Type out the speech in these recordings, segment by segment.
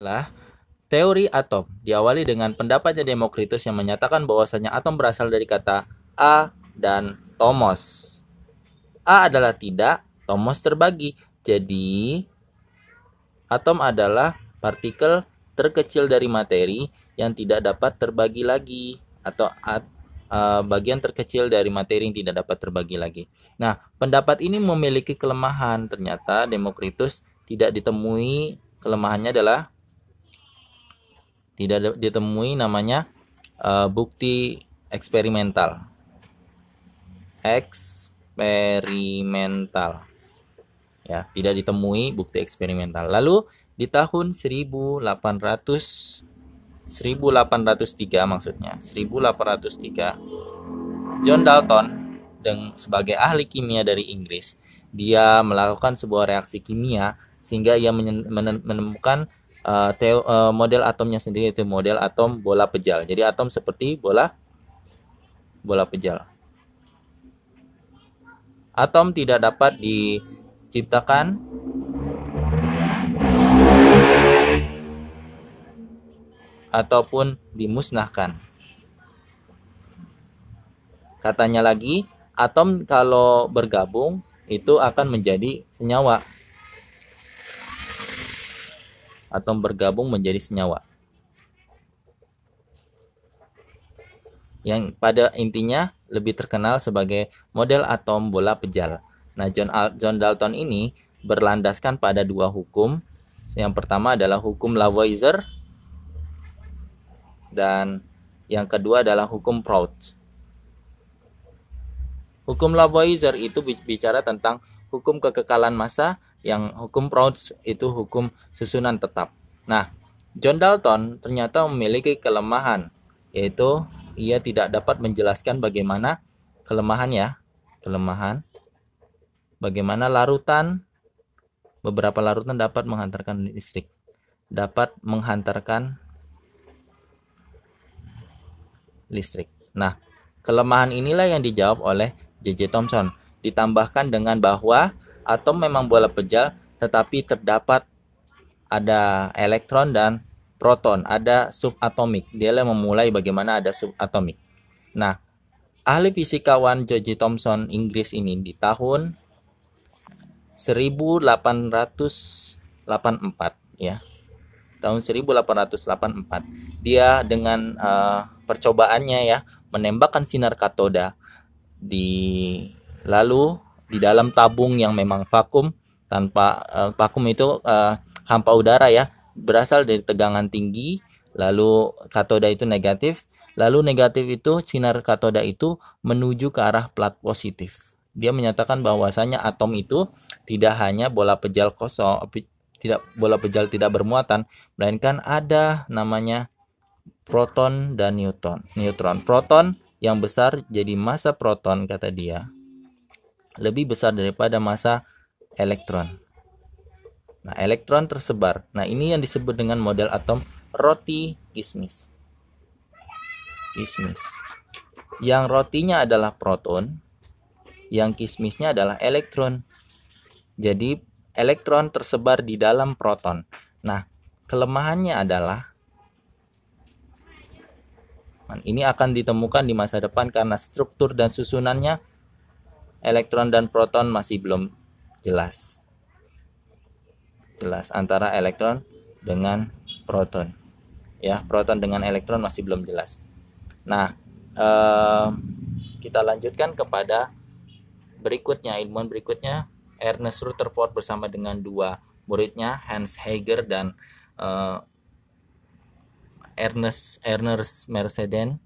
lah teori atom diawali dengan pendapatnya Demokritus yang menyatakan bahwasanya atom berasal dari kata a dan tomos. A adalah tidak, tomos terbagi. Jadi atom adalah partikel terkecil dari materi yang tidak dapat terbagi lagi atau at, e, bagian terkecil dari materi yang tidak dapat terbagi lagi. Nah, pendapat ini memiliki kelemahan. Ternyata Demokritus tidak ditemui kelemahannya adalah tidak ditemui namanya uh, bukti eksperimental. Eksperimental. Ya, tidak ditemui bukti eksperimental. Lalu di tahun 1800 1803 maksudnya, 1803 John Dalton dengan sebagai ahli kimia dari Inggris, dia melakukan sebuah reaksi kimia sehingga ia menemukan uh, teo, uh, model atomnya sendiri itu model atom bola pejal. Jadi atom seperti bola bola pejal. Atom tidak dapat diciptakan ataupun dimusnahkan. Katanya lagi, atom kalau bergabung itu akan menjadi senyawa atom bergabung menjadi senyawa. Yang pada intinya lebih terkenal sebagai model atom bola pejal. Nah, John, Al John Dalton ini berlandaskan pada dua hukum. Yang pertama adalah hukum Lavoisier dan yang kedua adalah hukum Prout. Hukum Lavoisier itu bicara tentang hukum kekekalan massa yang hukum Proust itu hukum susunan tetap. Nah, John Dalton ternyata memiliki kelemahan, yaitu ia tidak dapat menjelaskan bagaimana kelemahan ya kelemahan, bagaimana larutan, beberapa larutan dapat menghantarkan listrik, dapat menghantarkan listrik. Nah, kelemahan inilah yang dijawab oleh J.J. Thomson. Ditambahkan dengan bahwa atom memang bola pejal, tetapi terdapat ada elektron dan proton, ada subatomik. Dia memulai bagaimana ada subatomik. Nah, ahli fisikawan George Thomson Inggris ini di tahun 1884 ya. Tahun 1884 dia dengan uh, percobaannya ya menembakkan sinar katoda di lalu di dalam tabung yang memang vakum tanpa uh, vakum itu uh, hampa udara ya berasal dari tegangan tinggi lalu katoda itu negatif lalu negatif itu sinar katoda itu menuju ke arah plat positif dia menyatakan bahwasanya atom itu tidak hanya bola pejal kosong tidak bola pejal tidak bermuatan melainkan ada namanya proton dan neutron neutron proton yang besar jadi massa proton kata dia lebih besar daripada masa elektron. Nah, elektron tersebar. Nah, ini yang disebut dengan model atom roti kismis. Kismis. Yang rotinya adalah proton, yang kismisnya adalah elektron. Jadi, elektron tersebar di dalam proton. Nah, kelemahannya adalah nah, ini akan ditemukan di masa depan karena struktur dan susunannya elektron dan proton masih belum jelas. Jelas antara elektron dengan proton. Ya, proton dengan elektron masih belum jelas. Nah, eh, kita lanjutkan kepada berikutnya, ilmuwan berikutnya Ernest Rutherford bersama dengan dua muridnya Hans Heger dan eh, Ernest Ernest Merceden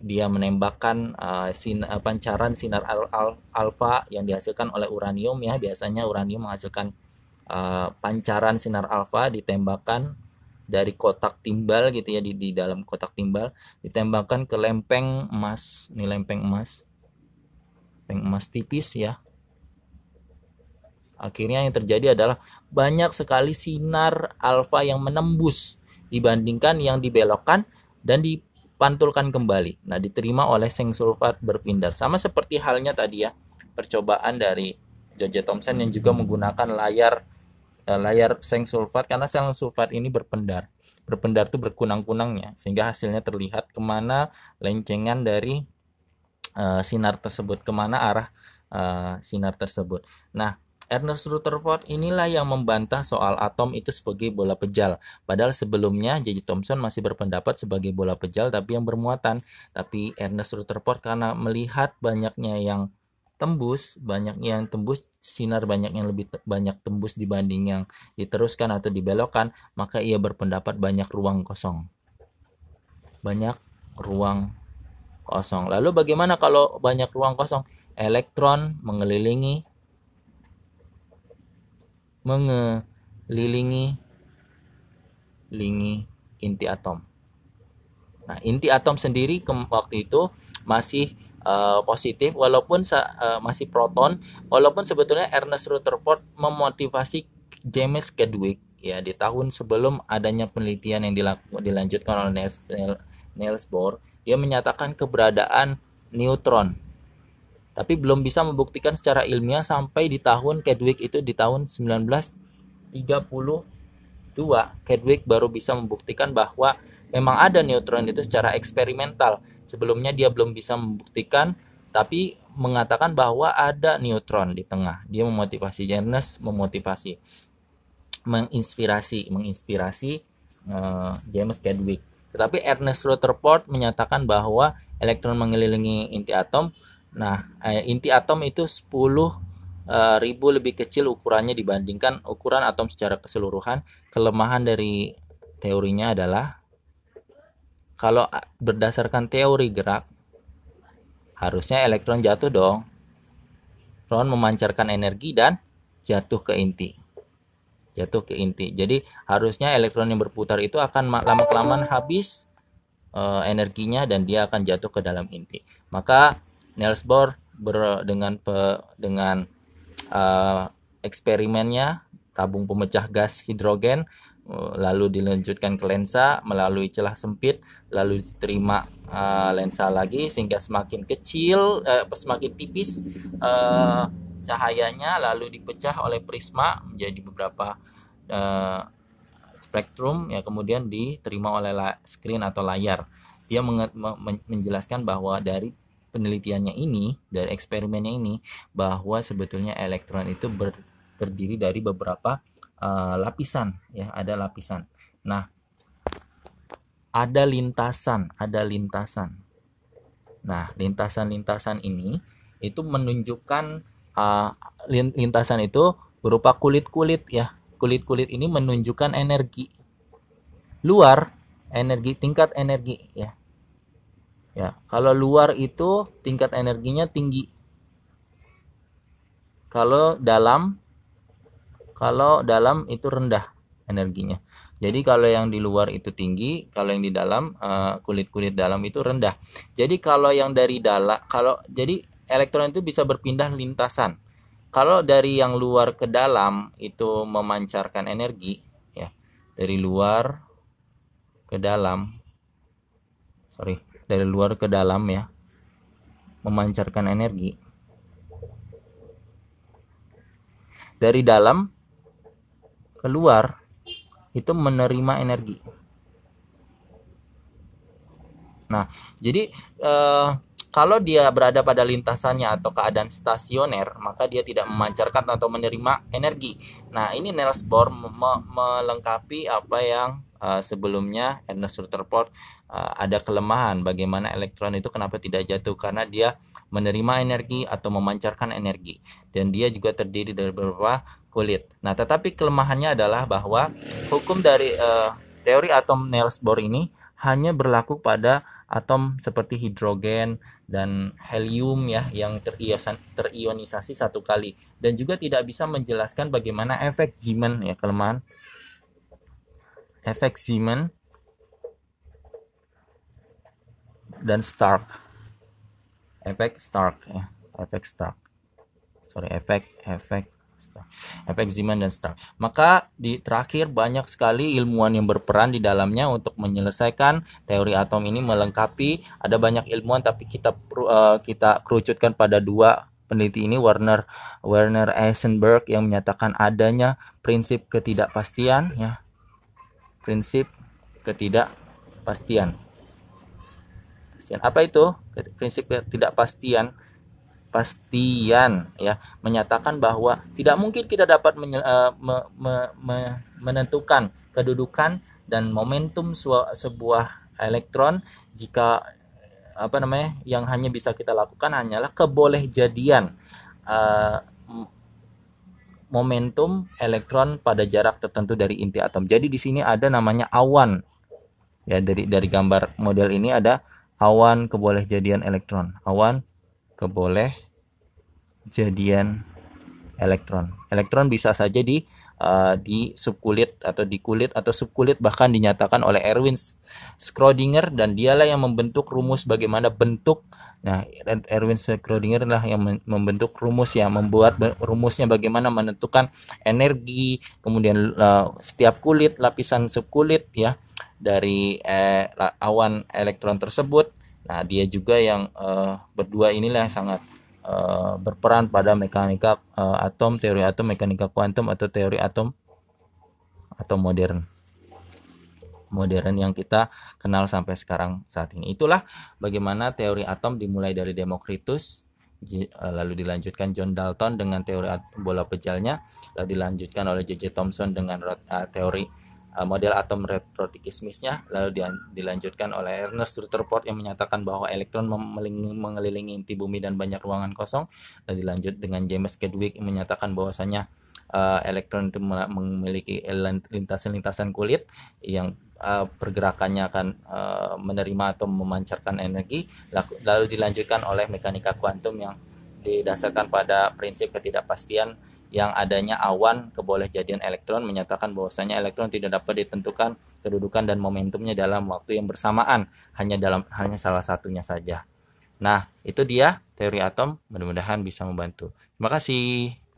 dia menembakkan uh, sin uh, pancaran sinar al al alfa yang dihasilkan oleh uranium ya biasanya uranium menghasilkan uh, pancaran sinar alfa ditembakkan dari kotak timbal gitu ya di, di dalam kotak timbal ditembakkan ke lempeng emas ini lempeng emas lempeng emas tipis ya akhirnya yang terjadi adalah banyak sekali sinar alfa yang menembus dibandingkan yang dibelokkan dan di pantulkan kembali. Nah, diterima oleh seng sulfat berpindar. Sama seperti halnya tadi ya, percobaan dari Jojo Thompson yang juga menggunakan layar eh, layar seng sulfat karena seng sulfat ini berpendar. Berpendar itu berkunang-kunangnya sehingga hasilnya terlihat kemana lencengan dari uh, sinar tersebut, kemana arah uh, sinar tersebut. Nah, Ernest Rutherford inilah yang membantah soal atom itu sebagai bola pejal. Padahal sebelumnya J.J. Thomson masih berpendapat sebagai bola pejal tapi yang bermuatan. Tapi Ernest Rutherford karena melihat banyaknya yang tembus, banyak yang tembus sinar banyak yang lebih banyak tembus dibanding yang diteruskan atau dibelokkan, maka ia berpendapat banyak ruang kosong. Banyak ruang kosong. Lalu bagaimana kalau banyak ruang kosong? Elektron mengelilingi mengelilingi lingi inti atom. Nah, inti atom sendiri ke waktu itu masih uh, positif walaupun uh, masih proton, walaupun sebetulnya Ernest Rutherford memotivasi James Chadwick ya di tahun sebelum adanya penelitian yang dilaku, dilanjutkan oleh Niels, Niels Bohr, dia menyatakan keberadaan neutron tapi belum bisa membuktikan secara ilmiah sampai di tahun Kedwick itu di tahun 1932 Kedwick baru bisa membuktikan bahwa memang ada neutron itu secara eksperimental sebelumnya dia belum bisa membuktikan tapi mengatakan bahwa ada neutron di tengah dia memotivasi James, memotivasi menginspirasi menginspirasi uh, James Chadwick tetapi Ernest Rutherford menyatakan bahwa elektron mengelilingi inti atom Nah, eh, inti atom itu 10 eh, ribu lebih kecil ukurannya dibandingkan ukuran atom secara keseluruhan. Kelemahan dari teorinya adalah kalau berdasarkan teori gerak harusnya elektron jatuh dong. Ron memancarkan energi dan jatuh ke inti. Jatuh ke inti. Jadi harusnya elektron yang berputar itu akan lama-kelamaan habis e, energinya dan dia akan jatuh ke dalam inti. Maka Niels Bohr ber, dengan pe, dengan uh, eksperimennya tabung pemecah gas hidrogen eh, lalu dilanjutkan ke lensa melalui celah sempit lalu diterima uh, lensa lagi sehingga semakin kecil uh, semakin tipis uh, cahayanya lalu dipecah oleh prisma menjadi beberapa uh, spektrum ya kemudian diterima oleh screen atau layar dia menjelaskan bahwa dari penelitiannya ini dan eksperimennya ini bahwa sebetulnya elektron itu ber, terdiri dari beberapa uh, lapisan ya ada lapisan. Nah ada lintasan ada lintasan. Nah lintasan-lintasan ini itu menunjukkan uh, lintasan itu berupa kulit-kulit ya kulit-kulit ini menunjukkan energi luar energi tingkat energi ya Ya, kalau luar itu tingkat energinya tinggi. Kalau dalam kalau dalam itu rendah energinya. Jadi kalau yang di luar itu tinggi, kalau yang di dalam eh, kulit-kulit dalam itu rendah. Jadi kalau yang dari dalam kalau jadi elektron itu bisa berpindah lintasan. Kalau dari yang luar ke dalam itu memancarkan energi ya. Dari luar ke dalam. Sorry, dari luar ke dalam ya memancarkan energi dari dalam keluar itu menerima energi nah jadi eh, kalau dia berada pada lintasannya atau keadaan stasioner, maka dia tidak memancarkan atau menerima energi. Nah, ini Niels Bohr me melengkapi apa yang eh, sebelumnya Ernest Rutherford Eh, ada kelemahan bagaimana elektron itu kenapa tidak jatuh karena dia menerima energi atau memancarkan energi dan dia juga terdiri dari beberapa kulit. Nah, tetapi kelemahannya adalah bahwa hukum dari uh, teori atom Niels Bohr ini hanya berlaku pada atom seperti hidrogen dan helium ya yang terion terionisasi satu kali dan juga tidak bisa menjelaskan bagaimana efek Zeeman ya kelemahan efek Zeeman dan Stark efek Stark ya efek Stark sorry efek efek Stark. efek Zeman dan Stark maka di terakhir banyak sekali ilmuwan yang berperan di dalamnya untuk menyelesaikan teori atom ini melengkapi ada banyak ilmuwan tapi kita uh, kita kerucutkan pada dua peneliti ini Werner Werner Eisenberg yang menyatakan adanya prinsip ketidakpastian ya prinsip ketidakpastian ketidakpastian. Apa itu? Prinsip ketidakpastian. Pastian ya, menyatakan bahwa tidak mungkin kita dapat menye, uh, me, me, me, menentukan kedudukan dan momentum sebuah elektron jika eh, apa namanya yang hanya bisa kita lakukan hanyalah kebolehjadian uh, momentum elektron pada jarak tertentu dari inti atom. Jadi di sini ada namanya awan. Ya dari dari gambar model ini ada awan jadian elektron awan keboleh jadian elektron elektron bisa saja di uh, di subkulit atau di kulit atau subkulit bahkan dinyatakan oleh Erwin Schrödinger dan dialah yang membentuk rumus bagaimana bentuk nah Erwin Schrödinger lah yang membentuk rumus yang membuat rumusnya bagaimana menentukan energi kemudian uh, setiap kulit lapisan subkulit ya dari eh, awan elektron tersebut. Nah, dia juga yang eh, berdua inilah yang sangat eh, berperan pada mekanika eh, atom, teori atom, mekanika kuantum atau teori atom atau modern modern yang kita kenal sampai sekarang saat ini. Itulah bagaimana teori atom dimulai dari Demokritus eh, lalu dilanjutkan John Dalton dengan teori bola pejalnya, lalu dilanjutkan oleh J.J. Thomson dengan eh, teori Eh, model atom reprotikismisnya lalu dilanjutkan oleh Ernest Rutherford yang menyatakan bahwa elektron mengelilingi inti bumi dan banyak ruangan kosong lalu dilanjut dengan James Chadwick yang menyatakan bahwasanya uh, elektron itu memiliki lintasan-lintasan kulit yang uh, pergerakannya akan uh, menerima atau memancarkan energi lalu dilanjutkan oleh mekanika kuantum yang didasarkan pada prinsip ketidakpastian yang adanya awan kebolehjadian elektron menyatakan bahwasanya elektron tidak dapat ditentukan kedudukan dan momentumnya dalam waktu yang bersamaan, hanya dalam hanya salah satunya saja. Nah, itu dia teori atom, mudah-mudahan bisa membantu. Terima kasih.